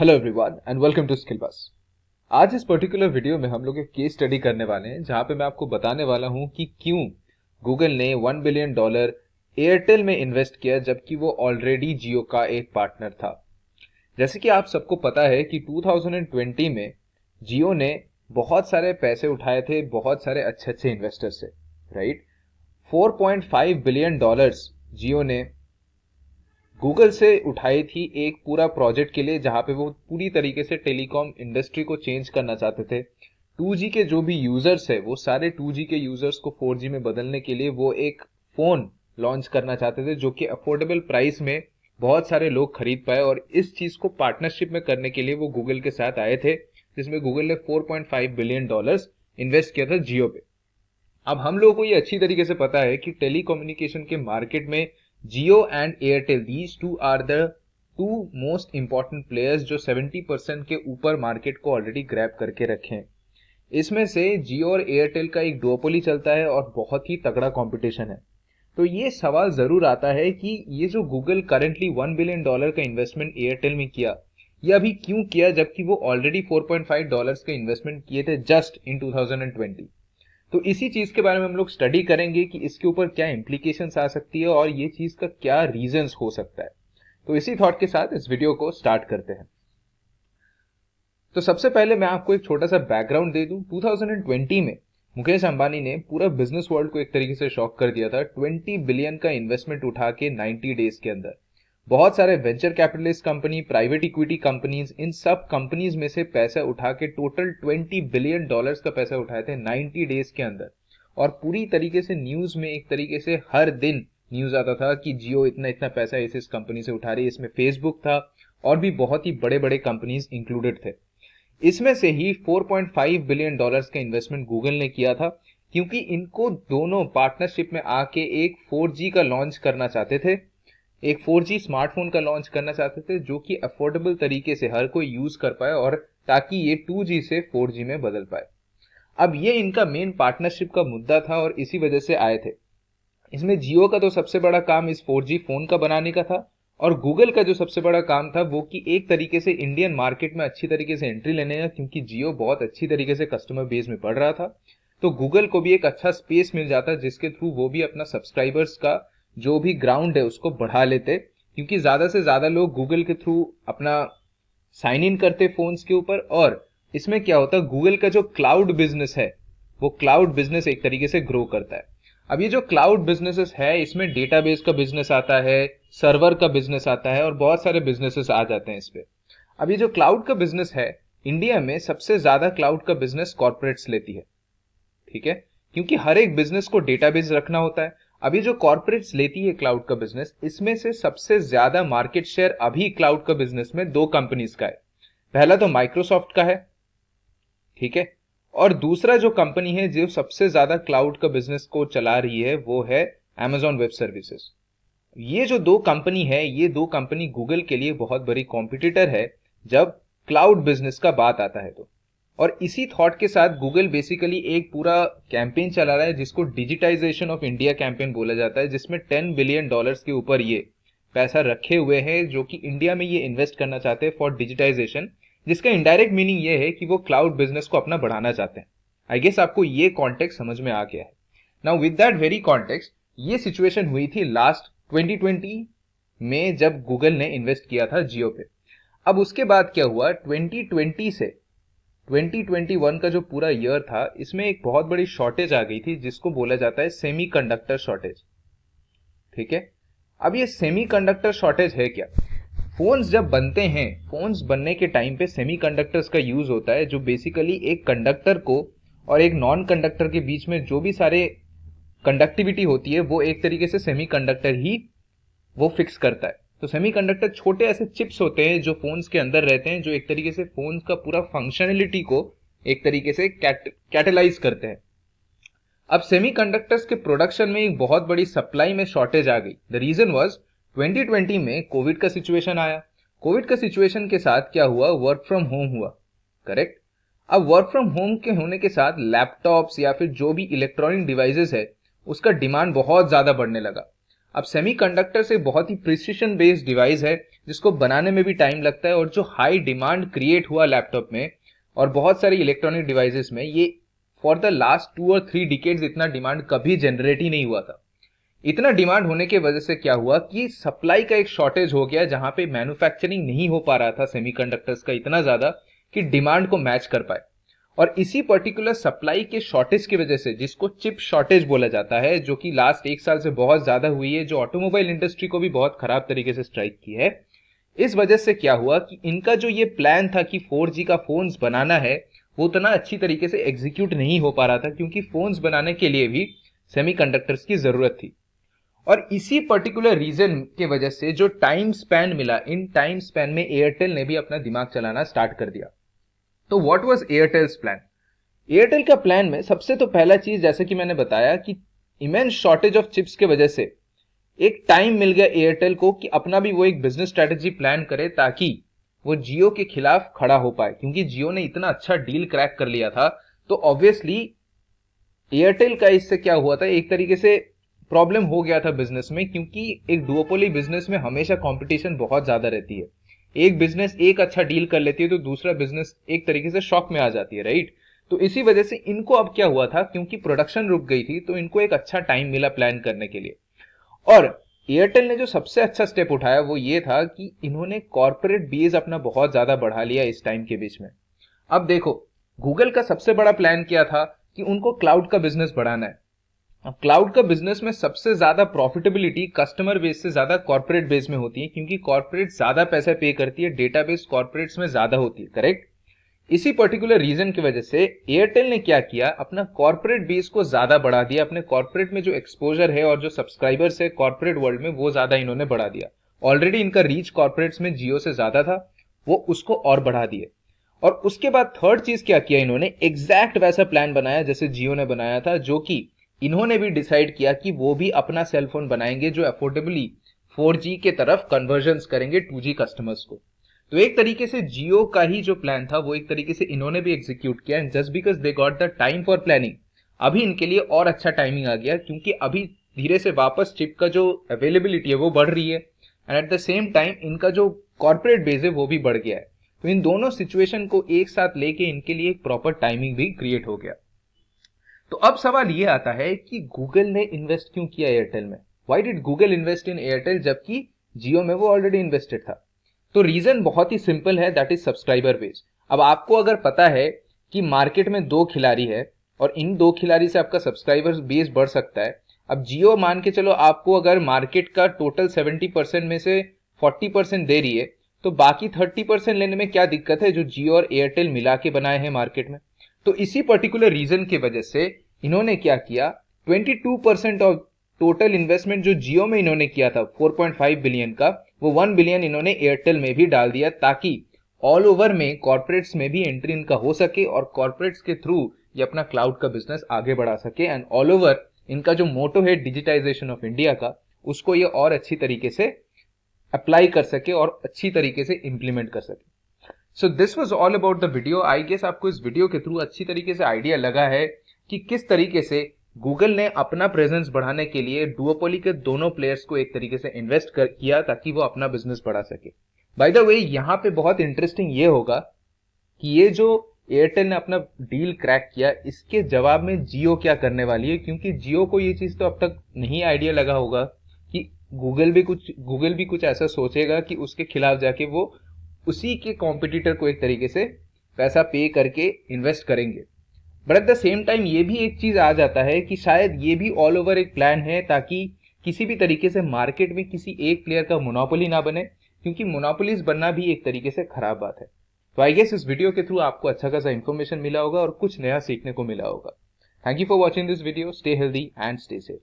hello everyone and welcome to skill बस आज इस पर्टिकुलर वीडियो में हम लोग एक केस स्टडी करने वाले हैं जहां पे मैं आपको बताने वाला हूं कि क्यों गूगल ने वन बिलियन डॉलर एयरटेल में इन्वेस्ट किया जबकि वो ऑलरेडी जियो का एक पार्टनर था जैसे कि आप सबको पता है कि 2020 में जियो ने बहुत सारे पैसे उठाए थे बहुत सारे अच्छे अच्छे इन्वेस्टर से राइट 4.5 बिलियन डॉलर्स जियो ने गूगल से उठाई थी एक पूरा प्रोजेक्ट के लिए जहाँ पे वो पूरी तरीके से टेलीकॉम इंडस्ट्री को चेंज करना चाहते थे 2G के जो भी यूजर्स है वो सारे 2G के यूजर्स को 4G में बदलने के लिए वो एक फोन लॉन्च करना चाहते थे जो कि अफोर्डेबल प्राइस में बहुत सारे लोग खरीद पाए और इस चीज को पार्टनरशिप में करने के लिए वो गूगल के साथ आए थे जिसमें गूगल ने 4.5 बिलियन डॉलर्स इन्वेस्ट किया था जियो पे अब हम लोगों को ये अच्छी तरीके से पता है कि टेलीकम्युनिकेशन के मार्केट में Jio and Airtel these two are the two most important players जो 70 परसेंट के ऊपर मार्केट को ऑलरेडी ग्रैप करके हैं इसमें से जियो और एयरटेल का एक डोपोली चलता है और बहुत ही तगड़ा कॉम्पिटिशन है तो ये सवाल ज़रूर आता है कि ये जो Google currently one billion dollar का इन्वेस्टमेंट एयरटेल में किया ये अभी क्यों किया जबकि वो ऑलरेडी 4.5 डॉलर्स का इन्वेस्टमेंट किए थे जस्ट इन 2020 तो इसी चीज के बारे में हम लोग स्टडी करेंगे कि इसके ऊपर क्या इम्प्लीकेशन आ सकती है और ये चीज का क्या रीजन हो सकता है तो इसी थॉट के साथ इस वीडियो को स्टार्ट करते हैं तो सबसे पहले मैं आपको एक छोटा सा बैकग्राउंड दे दूं 2020 में मुकेश अंबानी ने पूरा बिजनेस वर्ल्ड को एक तरीके से शॉक कर दिया था 20 बिलियन का इन्वेस्टमेंट उठा के 90 डेज के अंदर बहुत सारे venture capitalist company private equity companies इन सब कंपनीज में से पैसा उठा के टोटल 20 बिलियन डॉलर्स का पैसा उठाए थे 90 डेज के अंदर और पूरी तरीके से न्यूज में एक तरीके से हर दिन न्यूज आता था कि जियो इतना इतना पैसा इस इस कंपनी से उठा रही है इसमें फेसबुक था और भी बहुत ही बड़े बड़े कंपनीज इंक्लूडेड थे इसमें से ही 4.5 बिलियन डॉलर्स का इन्वेस्टमेंट गूगल ने किया था क्योंकि इनको दोनों पार्टनरशिप में आके एक 4G का लॉन्च करना चाहते थे एक 4G स्मार्टफोन का लॉन्च करना चाहते थे जो कि अफोर्डेबल तरीके से हर कोई यूज कर पाए और ताकि ये 2G से 4G में बदल पाए अब ये इनका मेन पार्टनरशिप का मुद्दा था और इसी वजह से आए थे इसमें जियो का तो सबसे बड़ा काम इस 4G फोन का बनाने का था और गूगल का जो सबसे बड़ा काम था वो कि एक तरीके से इंडियन मार्केट में अच्छी तरीके से एंट्री लेने का क्योंकि जियो बहुत अच्छी तरीके से कस्टमर बेस में बढ़ रहा था तो गूगल को भी एक अच्छा स्पेस मिल जाता जिसके थ्रू वो भी अपना सब्सक्राइबर्स का जो भी ग्राउंड है उसको बढ़ा लेते क्योंकि ज़्यादा से ज़्यादा लोग गूगल के थ्रू अपना साइन इन करते फोन के ऊपर और इसमें क्या होता है गूगल का जो क्लाउड बिजनेस है वो क्लाउड बिजनेस एक तरीके से ग्रो करता है अब ये जो क्लाउड बिजनेसेस है इसमें डेटाबेस का बिजनेस आता है सर्वर का बिजनेस आता है और बहुत सारे बिजनेसेस आ जाते हैं इस पर अब ये जो क्लाउड का बिजनेस है इंडिया में सबसे ज्यादा क्लाउड का बिजनेस कॉर्पोरेट्स लेती है ठीक है क्योंकि हर एक बिजनेस को डेटाबेस रखना होता है अभी जो कॉर्पोरेट्स लेती है क्लाउड का बिजनेस इसमें से सबसे ज्यादा मार्केट शेयर अभी क्लाउड का बिजनेस में दो कंपनीज का है पहला तो माइक्रोसॉफ्ट का है ठीक है और दूसरा जो कंपनी है जो सबसे ज्यादा क्लाउड का बिजनेस को चला रही है वो है एमेजॉन वेब सर्विसेज ये जो दो कंपनी है ये दो कंपनी गूगल के लिए बहुत बड़ी कॉम्पिटिटर है जब क्लाउड बिजनेस का बात आता है तो और इसी थॉट के साथ गूगल बेसिकली एक पूरा कैंपेन चला रहा है जिसको डिजिटाइजेशन ऑफ इंडिया कैंपेन बोला जाता है जिसमें टेन बिलियन डॉलर्स के ऊपर ये पैसा रखे हुए हैं जो कि इंडिया में ये इन्वेस्ट करना चाहते हैं फॉर डिजिटाइजेशन जिसका इनडायरेक्ट मीनिंग ये है कि वो क्लाउड बिजनेस को अपना बढ़ाना चाहते हैं आई गेस आपको ये कॉन्टेक्ट समझ में आ गया है now with that very context ये सिचुएशन हुई थी लास्ट 2020 में जब गूगल ने इन्वेस्ट किया था जियो पे अब उसके बाद क्या हुआ 2020 से 2021 का जो पूरा ईयर था इसमें एक बहुत बड़ी शॉर्टेज आ गई थी जिसको बोला जाता है सेमीकंडक्टर शॉर्टेज ठीक है अब ये सेमीकंडक्टर शॉर्टेज है क्या फोन्स जब बनते हैं फोन्स बनने के टाइम पे सेमीकंडक्टर्स का यूज होता है जो बेसिकली एक कंडक्टर को और एक नॉन कंडक्टर के बीच में जो भी सारे कंडक्टिविटी होती है वो एक तरीके से सेमी ही वो फिक्स करता है तो सेमीकंडक्टर छोटे ऐसे चिप्स होते हैं जो फोन्स के अंदर रहते हैं जो एक तरीके से फोन्स का पूरा फंक्शनलिटी को एक तरीके से कैटेलाइज करते हैं अब सेमीकंडक्टर्स के प्रोडक्शन में एक बहुत बड़ी सप्लाई में शॉर्टेज आ गई द रीजन वॉज 2020 में कोविड का सिचुएशन आया कोविड का सिचुएशन के साथ क्या हुआ वर्क फ्रॉम होम हुआ करेक्ट अब वर्क फ्रॉम होम के होने के साथ लैपटॉप्स या फिर जो भी इलेक्ट्रॉनिक डिवाइसेस है उसका डिमांड बहुत ज्यादा बढ़ने लगा अब सेमीकंडक्टर से बहुत ही प्रिसिशन बेस्ड डिवाइस है जिसको बनाने में भी टाइम लगता है और जो हाई डिमांड क्रिएट हुआ लैपटॉप में और बहुत सारे इलेक्ट्रॉनिक डिवाइसेस में ये फॉर द लास्ट टू और थ्री डिकेड्स इतना डिमांड कभी जनरेट ही नहीं हुआ था इतना डिमांड होने की वजह से क्या हुआ कि सप्लाई का एक शॉर्टेज हो गया जहां पे मैन्युफैक्चरिंग नहीं हो पा रहा था सेमीकंडक्टर्स का इतना ज्यादा कि डिमांड को मैच कर पाए और इसी पर्टिकुलर सप्लाई के शॉर्टेज की वजह से जिसको चिप शॉर्टेज बोला जाता है जो कि लास्ट एक साल से बहुत ज्यादा हुई है जो ऑटोमोबाइल इंडस्ट्री को भी बहुत खराब तरीके से स्ट्राइक की है इस वजह से क्या हुआ कि इनका जो ये प्लान था कि फोर का फोन्स बनाना है वो उतना अच्छी तरीके से एग्जीक्यूट नहीं हो पा रहा था क्योंकि फोन्स बनाने के लिए भी सेमी की जरूरत थी और इसी पर्टिकुलर रीजन के वजह से जो टाइम स्पैन मिला इन टाइम स्पैन में एयरटेल ने भी अपना दिमाग चलाना स्टार्ट कर दिया तो what was Airtel's plan Airtel का प्लान में सबसे तो पहला चीज जैसे कि मैंने बताया कि इमेंस शॉर्टेज ऑफ चिप्स के वजह से एक टाइम मिल गया एयरटेल को कि अपना भी वो एक बिजनेस स्ट्रेटेजी प्लान करे ताकि वो जियो के खिलाफ खड़ा हो पाए क्योंकि जियो ने इतना अच्छा डील क्रैक कर लिया था तो ऑब्वियसली एयरटेल का इससे क्या हुआ था एक तरीके से प्रॉब्लम हो गया था बिजनेस में क्योंकि एक डुओपोली बिजनेस में हमेशा कंपटीशन बहुत ज्यादा रहती है एक बिजनेस एक अच्छा डील कर लेती है तो दूसरा बिजनेस एक तरीके से शॉक में आ जाती है राइट तो इसी वजह से इनको अब क्या हुआ था क्योंकि प्रोडक्शन रुक गई थी तो इनको एक अच्छा टाइम मिला प्लान करने के लिए और एयरटेल ने जो सबसे अच्छा स्टेप उठाया वो ये था कि इन्होंने कॉरपोरेट बेस अपना बहुत ज्यादा बढ़ा लिया इस टाइम के बीच में अब देखो गूगल का सबसे बड़ा प्लान क्या था कि उनको क्लाउड का बिजनेस बढ़ाना है अब क्लाउड का बिजनेस में सबसे ज्यादा प्रॉफिटेबिलिटी कस्टमर बेस से ज्यादा कॉर्पोरेट बेस में होती है क्योंकि कॉर्पोरेट ज्यादा पैसा पे करती है डेटा बेस कॉर्पोरेट में ज्यादा होती है करेक्ट इसी पर्टिकुलर रीजन की वजह से एयरटेल ने क्या किया अपना कॉर्पोरेट बेस को ज्यादा बढ़ा दिया अपने कॉर्पोरेट में जो एक्सपोजर है और जो सब्सक्राइबर्स है कॉर्पोरेट वर्ल्ड में वो ज्यादा इन्होंने बढ़ा दिया ऑलरेडी इनका रीच कॉर्पोरेट में जियो से ज्यादा था वो उसको और बढ़ा दिए और उसके बाद थर्ड चीज क्या किया इन्होंने एग्जैक्ट वैसा प्लान बनाया जैसे जियो ने बनाया था जो कि इन्होंने भी डिसाइड किया कि वो भी अपना सेलफोन बनाएंगे जो अफोर्डेबली 4G के तरफ कन्वर्जन करेंगे 2G कस्टमर्स को तो एक तरीके से जियो का ही जो प्लान था वो एक तरीके से इन्होंने भी एग्जीक्यूट किया and just because they got the time for planning अभी इनके लिए और अच्छा टाइमिंग आ गया क्योंकि अभी धीरे से वापस चिप का जो अवेलेबिलिटी है वो बढ़ रही है and at the same time इनका जो कॉर्पोरेट बेस है वो भी बढ़ गया है तो इन दोनों सिचुएशन को एक साथ लेके इनके लिए एक प्रॉपर टाइमिंग भी क्रिएट हो गया तो अब सवाल ये आता है कि गूगल ने इन्वेस्ट क्यों किया एयरटेल में why did Google invest in Airtel जबकि जियो में वो ऑलरेडी इन्वेस्टेड था तो रीजन बहुत ही सिंपल है दैट इज सब्सक्राइबर बेस अब आपको अगर पता है कि मार्केट में दो खिलाड़ी है और इन दो खिलाड़ी से आपका सब्सक्राइबर बेस बढ़ सकता है अब जियो मान के चलो आपको अगर मार्केट का टोटल सेवेंटी परसेंट में से फोर्टी परसेंट दे रही है तो बाकी थर्टी परसेंट लेने में क्या दिक्कत है जो जियो और एयरटेल मिला के बनाए हैं मार्केट में तो इसी पर्टिकुलर रीजन के वजह से इन्होंने क्या किया 22 परसेंट ऑफ टोटल इन्वेस्टमेंट जो जियो में इन्होंने किया था 4.5 बिलियन का वो 1 बिलियन इन्होंने एयरटेल में भी डाल दिया ताकि ऑल ओवर में कॉर्पोरेट्स में भी एंट्री इनका हो सके और कॉर्पोरेट्स के थ्रू ये अपना क्लाउड का बिजनेस आगे बढ़ा सके एंड ऑल ओवर इनका जो मोटो है डिजिटाइजेशन ऑफ इंडिया का उसको ये और अच्छी तरीके से अप्लाई कर सके और अच्छी तरीके से इम्प्लीमेंट कर सके so this was all about the video I guess आपको इस वीडियो के थ्रू अच्छी तरीके से आइडिया लगा है कि किस तरीके से गूगल ने अपना प्रेजेंस बढ़ाने के लिए डुओपोली के दोनों प्लेयर्स को एक तरीके से इन्वेस्ट कर किया ताकि वो अपना बिजनेस बढ़ा सके बाय द वे यहाँ पे बहुत इंटरेस्टिंग ये होगा कि ये जो एयरटेल ने अपना डील क्रैक किया इसके जवाब में जियो क्या करने वाली है क्योंकि जियो को ये चीज तो अब तक नहीं आइडिया लगा होगा कि गूगल भी कुछ गूगल भी कुछ ऐसा सोचेगा कि उसके खिलाफ जाके वो उसी के कॉम्पिटिटर को एक तरीके से पैसा पे करके इन्वेस्ट करेंगे but at the same time ये भी एक चीज़ आ जाता है कि शायद ये भी ऑल ओवर एक प्लान है ताकि किसी भी तरीके से मार्केट में किसी एक प्लेयर का मोनोपोली ना बने क्योंकि मोनोपोलीज बनना भी एक तरीके से खराब बात है तो आई गेस इस वीडियो के थ्रू आपको अच्छा खासा इन्फॉर्मेशन मिला होगा और कुछ नया सीखने को मिला होगा thank you for watching this video stay healthy and stay safe